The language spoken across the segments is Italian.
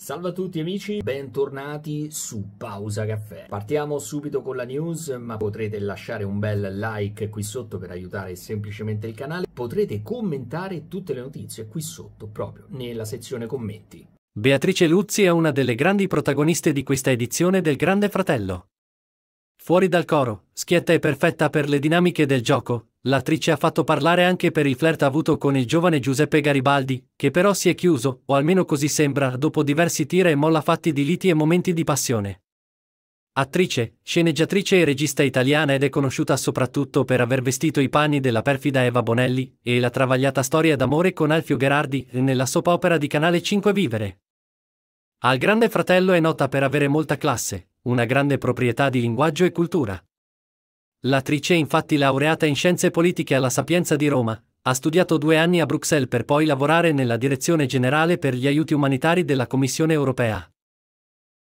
Salve a tutti amici, bentornati su Pausa Caffè. Partiamo subito con la news, ma potrete lasciare un bel like qui sotto per aiutare semplicemente il canale. Potrete commentare tutte le notizie qui sotto, proprio nella sezione commenti. Beatrice Luzzi è una delle grandi protagoniste di questa edizione del Grande Fratello. Fuori dal coro, schietta e perfetta per le dinamiche del gioco, l'attrice ha fatto parlare anche per il flirt avuto con il giovane Giuseppe Garibaldi, che però si è chiuso, o almeno così sembra, dopo diversi tira e molla fatti di liti e momenti di passione. Attrice, sceneggiatrice e regista italiana ed è conosciuta soprattutto per aver vestito i panni della perfida Eva Bonelli e la travagliata storia d'amore con Alfio Gherardi nella soap opera di Canale 5 Vivere. Al Grande Fratello è nota per avere molta classe, una grande proprietà di linguaggio e cultura. L'attrice è infatti laureata in scienze politiche alla Sapienza di Roma, ha studiato due anni a Bruxelles per poi lavorare nella Direzione Generale per gli aiuti umanitari della Commissione europea.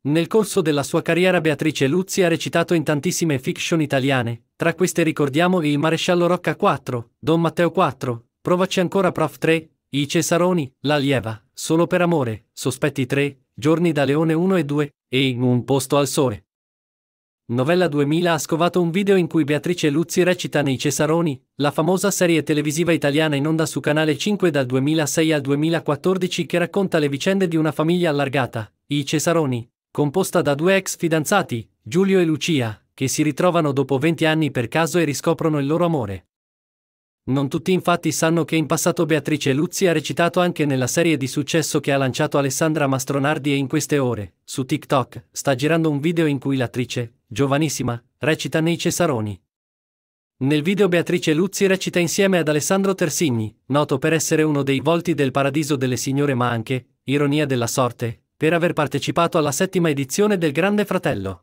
Nel corso della sua carriera Beatrice Luzzi ha recitato in tantissime fiction italiane, tra queste ricordiamo Il Maresciallo Rocca 4, Don Matteo 4, Provaci ancora Prof 3, i Cesaroni, la lieva, solo per amore, sospetti 3, giorni da Leone 1 e 2, e in un posto al sole. Novella 2000 ha scovato un video in cui Beatrice Luzzi recita nei Cesaroni, la famosa serie televisiva italiana in onda su Canale 5 dal 2006 al 2014 che racconta le vicende di una famiglia allargata, i Cesaroni, composta da due ex fidanzati, Giulio e Lucia, che si ritrovano dopo 20 anni per caso e riscoprono il loro amore. Non tutti infatti sanno che in passato Beatrice Luzzi ha recitato anche nella serie di successo che ha lanciato Alessandra Mastronardi e in queste ore, su TikTok, sta girando un video in cui l'attrice, giovanissima, recita nei Cesaroni. Nel video Beatrice Luzzi recita insieme ad Alessandro Tersigni, noto per essere uno dei volti del Paradiso delle Signore ma anche, ironia della sorte, per aver partecipato alla settima edizione del Grande Fratello.